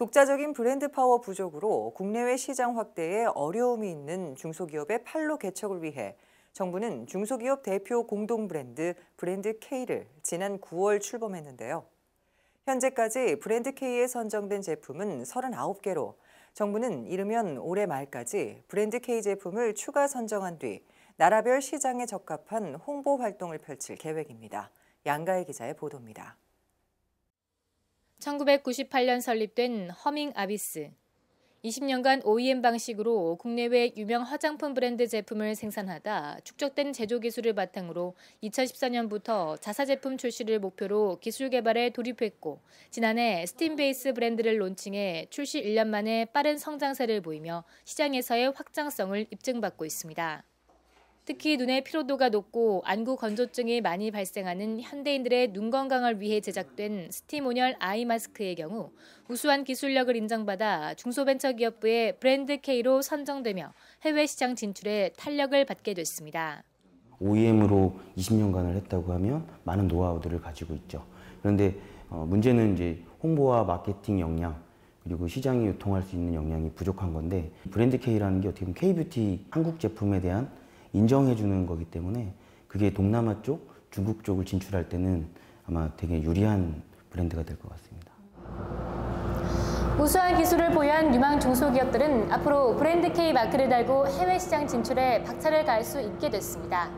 독자적인 브랜드 파워 부족으로 국내외 시장 확대에 어려움이 있는 중소기업의 판로 개척을 위해 정부는 중소기업 대표 공동 브랜드 브랜드 K를 지난 9월 출범했는데요. 현재까지 브랜드 K에 선정된 제품은 39개로 정부는 이르면 올해 말까지 브랜드 K 제품을 추가 선정한 뒤 나라별 시장에 적합한 홍보 활동을 펼칠 계획입니다. 양가희 기자의 보도입니다. 1998년 설립된 허밍 아비스. 20년간 OEM 방식으로 국내외 유명 화장품 브랜드 제품을 생산하다 축적된 제조 기술을 바탕으로 2014년부터 자사 제품 출시를 목표로 기술 개발에 돌입했고 지난해 스팀 베이스 브랜드를 론칭해 출시 1년 만에 빠른 성장세를 보이며 시장에서의 확장성을 입증받고 있습니다. 특히 눈의 피로도가 높고 안구 건조증이 많이 발생하는 현대인들의 눈 건강을 위해 제작된 스티모년 아이 마스크의 경우 우수한 기술력을 인정받아 중소벤처기업부의 브랜드 K로 선정되며 해외 시장 진출에 탄력을 받게 됐습니다. OEM으로 20년간을 했다고 하면 많은 노하우들을 가지고 있죠. 그런데 어, 문제는 이제 홍보와 마케팅 역량 그리고 시장에 유통할 수 있는 역량이 부족한 건데 브랜드 K라는 게 어떻게 보면 K 뷰티 한국 제품에 대한 인정해 주는 거기 때문에 그게 동남아 쪽, 중국 쪽을 진출할 때는 아마 되게 유리한 브랜드가 될 것 같습니다. 우수한 기술을 보유한 유망 중소기업들은 앞으로 브랜드 K 마크를 달고 해외 시장 진출에 박차를 가할 수 있게 됐습니다.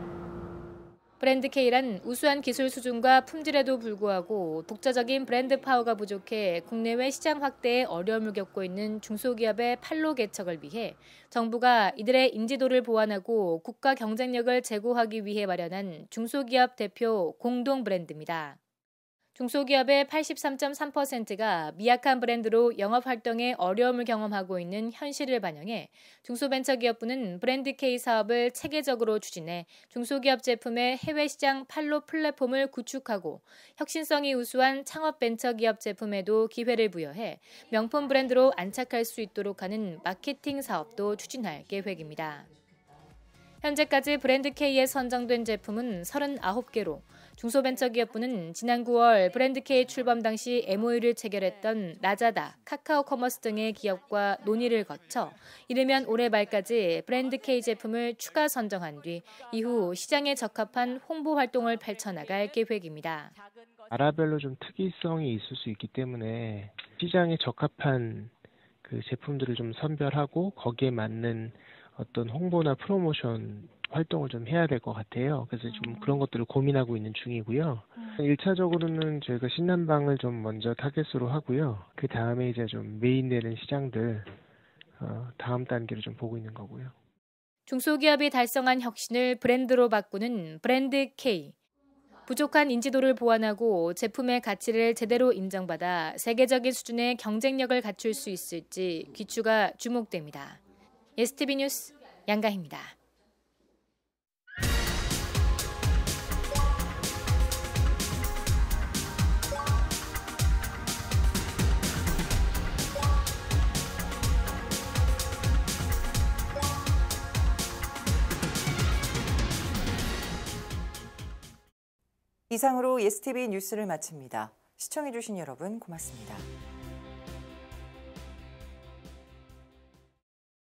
브랜드 K란 우수한 기술 수준과 품질에도 불구하고 독자적인 브랜드 파워가 부족해 국내외 시장 확대에 어려움을 겪고 있는 중소기업의 판로 개척을 위해 정부가 이들의 인지도를 보완하고 국가 경쟁력을 제고하기 위해 마련한 중소기업 대표 공동 브랜드입니다. 중소기업의 83.3%가 미약한 브랜드로 영업 활동에 어려움을 경험하고 있는 현실을 반영해 중소벤처기업부는 브랜드 K 사업을 체계적으로 추진해 중소기업 제품의 해외 시장 팔로 플랫폼을 구축하고 혁신성이 우수한 창업 벤처기업 제품에도 기회를 부여해 명품 브랜드로 안착할 수 있도록 하는 마케팅 사업도 추진할 계획입니다. 현재까지 브랜드 K에 선정된 제품은 39개로 중소벤처기업부는 지난 9월 브랜드K 출범 당시 MOU를 체결했던 라자다, 카카오 커머스 등의 기업과 논의를 거쳐 이르면 올해 말까지 브랜드K 제품을 추가 선정한 뒤 이후 시장에 적합한 홍보 활동을 펼쳐나갈 계획입니다. 나라별로 좀 특이성이 있을 수 있기 때문에 시장에 적합한 그 제품들을 좀 선별하고 거기에 맞는 어떤 홍보나 프로모션 활동을 좀 해야 될 것 같아요. 그래서 좀 음. 그런 것들을 고민하고 있는 중이고요. 1차적으로는 음. 저희가 신난방을좀 먼저 타겟으로 하고요. 그 다음에 이제 좀 메인되는 시장들 어, 다음 단계를 좀 보고 있는 거고요. 중소기업이 달성한 혁신을 브랜드로 바꾸는 브랜드 K. 부족한 인지도를 보완하고 제품의 가치를 제대로 인정받아 세계적인 수준의 경쟁력을 갖출 수 있을지 귀추가 주목됩니다. STB 뉴스 양가희입니다. 이상으로 예스TV 뉴스를 마칩니다. 시청해주신 여러분 고맙습니다.